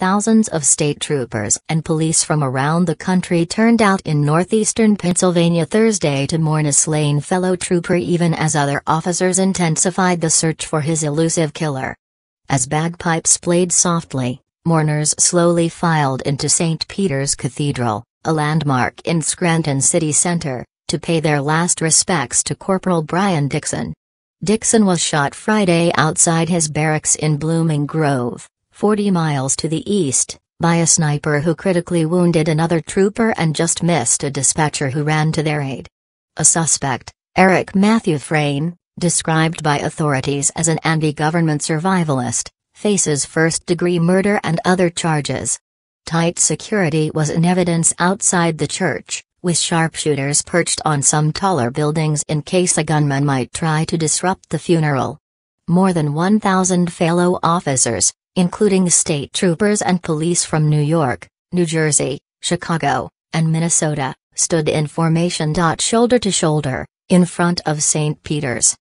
Thousands of state troopers and police from around the country turned out in northeastern Pennsylvania Thursday to mourn a slain fellow trooper even as other officers intensified the search for his elusive killer. As bagpipes played softly, mourners slowly filed into St. Peter's Cathedral, a landmark in Scranton city center, to pay their last respects to Corporal Brian Dixon. Dixon was shot Friday outside his barracks in Blooming Grove, 40 miles to the east, by a sniper who critically wounded another trooper and just missed a dispatcher who ran to their aid. A suspect, Eric Matthew Frayne, described by authorities as an anti-government survivalist, faces first-degree murder and other charges. Tight security was in evidence outside the church, with sharpshooters perched on some taller buildings in case a gunman might try to disrupt the funeral. More than 1,000 fellow officers, including state troopers and police from New York, New Jersey, Chicago, and Minnesota, stood in formation. Shoulder to shoulder, in front of St. Peter's.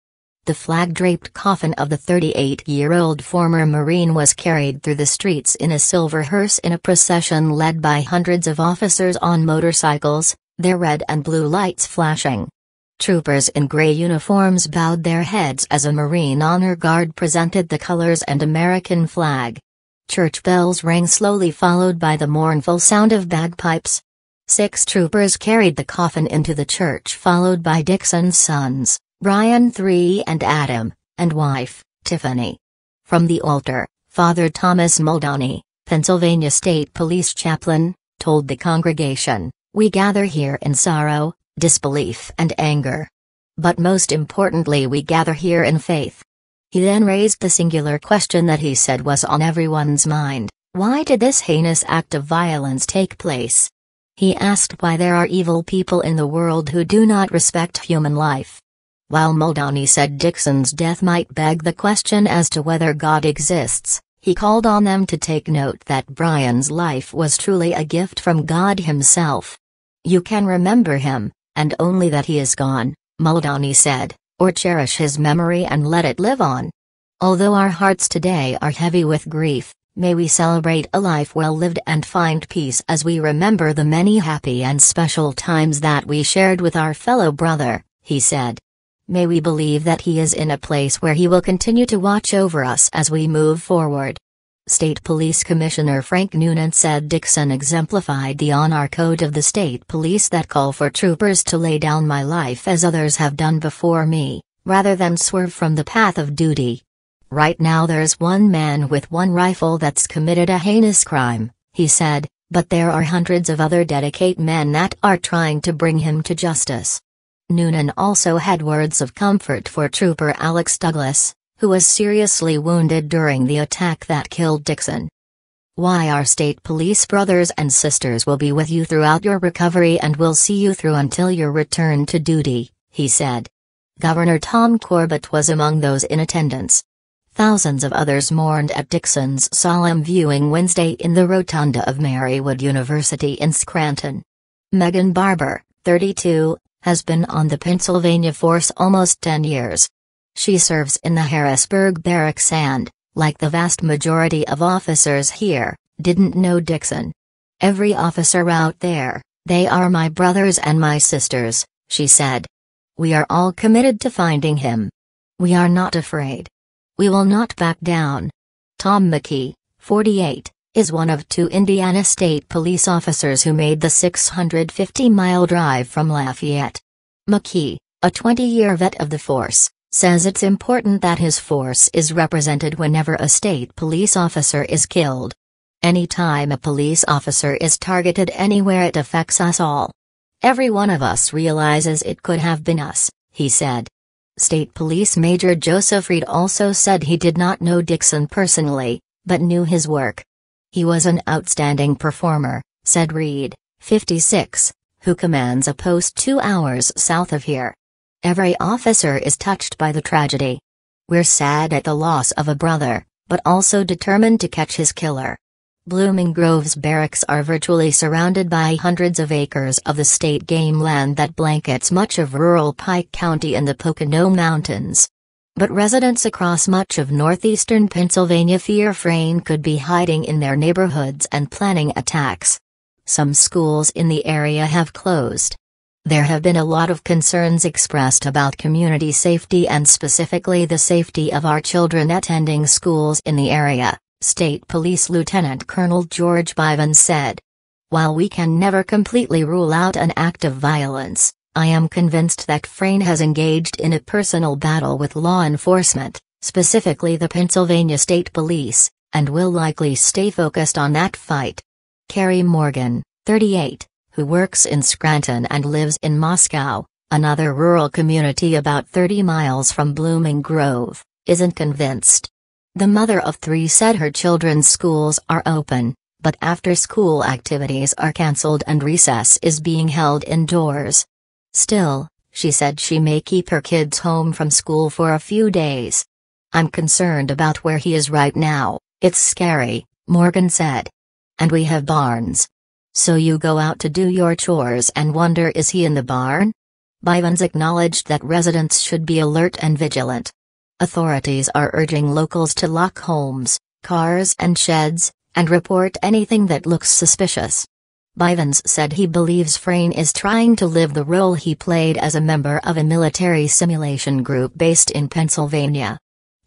The flag draped coffin of the 38 year old former Marine was carried through the streets in a silver hearse in a procession led by hundreds of officers on motorcycles, their red and blue lights flashing. Troopers in gray uniforms bowed their heads as a Marine Honor Guard presented the colors and American flag. Church bells rang slowly followed by the mournful sound of bagpipes. Six troopers carried the coffin into the church followed by Dixon's sons, Brian III and Adam, and wife, Tiffany. From the altar, Father Thomas Muldowney, Pennsylvania State Police Chaplain, told the congregation, We gather here in sorrow, disbelief, and anger. But most importantly, we gather here in faith. He then raised the singular question that he said was on everyone's mind why did this heinous act of violence take place? He asked why there are evil people in the world who do not respect human life. While Muldowney said Dixon's death might beg the question as to whether God exists, he called on them to take note that Brian's life was truly a gift from God Himself. You can remember him, and only that he is gone, Muldowney said, or cherish his memory and let it live on. Although our hearts today are heavy with grief, may we celebrate a life well lived and find peace as we remember the many happy and special times that we shared with our fellow brother, he said. May we believe that he is in a place where he will continue to watch over us as we move forward. State Police Commissioner Frank Noonan said Dixon exemplified the honor code of the state police that call for troopers to lay down my life as others have done before me, rather than swerve from the path of duty. Right now there's one man with one rifle that's committed a heinous crime, he said, but there are hundreds of other dedicated men that are trying to bring him to justice. Noonan also had words of comfort for Trooper Alex Douglas, who was seriously wounded during the attack that killed Dixon. Why our state police brothers and sisters will be with you throughout your recovery and will see you through until your return to duty, he said. Governor Tom Corbett was among those in attendance. Thousands of others mourned at Dixon's solemn viewing Wednesday in the rotunda of Marywood University in Scranton. Megan Barber, 32, has been on the Pennsylvania force almost 10 years. She serves in the Harrisburg barracks and, like the vast majority of officers here, didn't know Dixon. Every officer out there, they are my brothers and my sisters, she said. We are all committed to finding him. We are not afraid. We will not back down. Tom McKee, 48, is one of two Indiana state police officers who made the 650-mile drive from Lafayette. McKee, a 20-year vet of the force, says it's important that his force is represented whenever a state police officer is killed. Anytime a police officer is targeted anywhere it affects us all. Every one of us realizes it could have been us, he said. State Police Major Joseph Reed also said he did not know Dixon personally, but knew his work. He was an outstanding performer, said Reed, 56, who commands a post two hours south of here. Every officer is touched by the tragedy. We're sad at the loss of a brother, but also determined to catch his killer. Blooming Grove's barracks are virtually surrounded by hundreds of acres of the state game land that blankets much of rural Pike County and the Pocono Mountains. But residents across much of northeastern Pennsylvania fear Frain could be hiding in their neighborhoods and planning attacks. Some schools in the area have closed. There have been a lot of concerns expressed about community safety and specifically the safety of our children attending schools in the area, State Police Lieutenant Colonel George Bivan said. While we can never completely rule out an act of violence, I am convinced that Frayne has engaged in a personal battle with law enforcement, specifically the Pennsylvania State Police, and will likely stay focused on that fight. Carrie Morgan, 38, who works in Scranton and lives in Moscow, another rural community about 30 miles from Blooming Grove, isn't convinced. The mother of three said her children's schools are open, but after school activities are cancelled and recess is being held indoors. Still, she said she may keep her kids home from school for a few days. I'm concerned about where he is right now, it's scary, Morgan said. And we have Barnes, so you go out to do your chores and wonder is he in the barn? Bivens acknowledged that residents should be alert and vigilant. Authorities are urging locals to lock homes, cars and sheds, and report anything that looks suspicious. Bivens said he believes Frayne is trying to live the role he played as a member of a military simulation group based in Pennsylvania.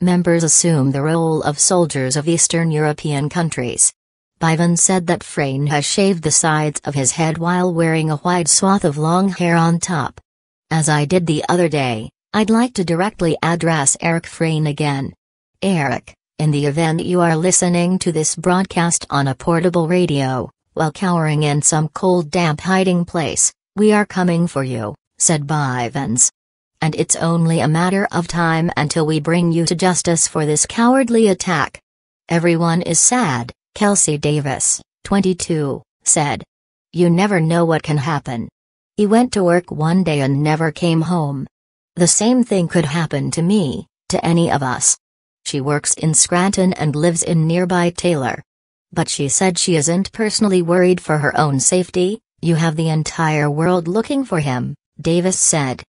Members assume the role of soldiers of Eastern European countries. Bivan said that Frayn has shaved the sides of his head while wearing a wide swath of long hair on top. As I did the other day, I'd like to directly address Eric Frayn again. Eric, in the event you are listening to this broadcast on a portable radio, while cowering in some cold damp hiding place, we are coming for you, said Bivens. And it's only a matter of time until we bring you to justice for this cowardly attack. Everyone is sad, Kelsey Davis, 22, said. You never know what can happen. He went to work one day and never came home. The same thing could happen to me, to any of us. She works in Scranton and lives in nearby Taylor. But she said she isn't personally worried for her own safety, you have the entire world looking for him, Davis said.